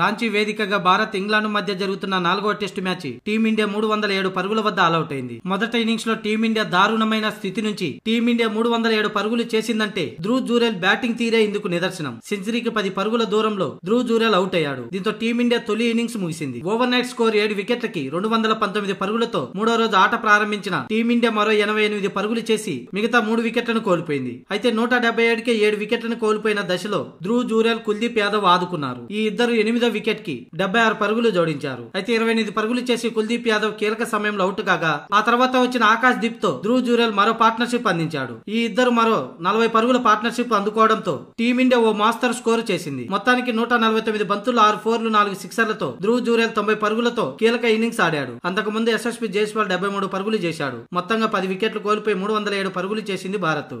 రాంచీ వేదికగా భారత్ ఇంగ్లాండ్ మధ్య జరుగుతున్న నాలుగో టెస్టు మ్యాచ్ టీమిండియా మూడు వందల ఏడు పరుగుల వద్ద ఆల్అవుట్ అయింది మొదటి ఇన్నింగ్స్ లో టీమిండియా దారుణమైన స్థితి నుంచి టీమిండియా మూడు వందల ఏడు పరుగులు చేసిందంటే ధ్రువ్ జూరెల్ బ్యాటింగ్ తీరే ఇందుకు నిదర్శనం సెంచరీకి పది పరుగుల దూరంలో ధ్రువ్ జూరెల్ అవుట్ అయ్యాడు దీంతో టీమిండియా తొలి ఇన్నింగ్స్ ముగిసింది ఓవర్ నైట్ స్కోర్ ఏడు వికెట్లకి రెండు వందల పంతొమ్మిది పరుగులతో మూడో రోజు ఆట ప్రారంభించిన టీమిండియా మరో ఎనభై ఎనిమిది పరుగులు చేసి మిగతా మూడు వికెట్లను కోల్పోయింది అయితే నూట డెబ్బై ఏడుకే ఏడు వికెట్లను కోల్పోయిన దశలో ధ్రువ్ జూరెల్ కుల్దీప్ యాదవ్ ఆదుకున్నారు ఈ ఇద్దరు ఎనిమిది ఎనిమిదో వికెట్ కి డెబ్బై ఆరు పరుగులు జోడించారు అయితే ఇరవై ఎనిమిది పరుగులు చేసి కుల్దీప్ యాదవ్ కీలక సమయంలో అవుట్ కాగా ఆ తర్వాత వచ్చిన ఆకాశ్ దీప్ తో ధ్రువ్ జూరెల్ మరో పార్ట్నర్షిప్ అందించాడు ఈ ఇద్దరు మరో నలభై పరుగుల పార్ట్నర్షిప్ అందుకోవడంతో టీమిండియా ఓ మాస్టర్ స్కోర్ చేసింది మొత్తానికి నూట నలభై తొమ్మిది బంతులు ఆరు ఫోర్లు నాలుగు సిక్సర్లతో ధ్రువ్ జూరెల్ తొంభై పరుగులతో కీలక ఇన్నింగ్స్ ఆడాడు అంతకు ముందు ఎస్ఎస్పి జైస్వాల్ డెబ్బై మూడు పరుగులు చేశాడు మొత్తంగా పది వికెట్లు కోల్పోయి మూడు వందల ఏడు పరుగులు చేసింది భారత్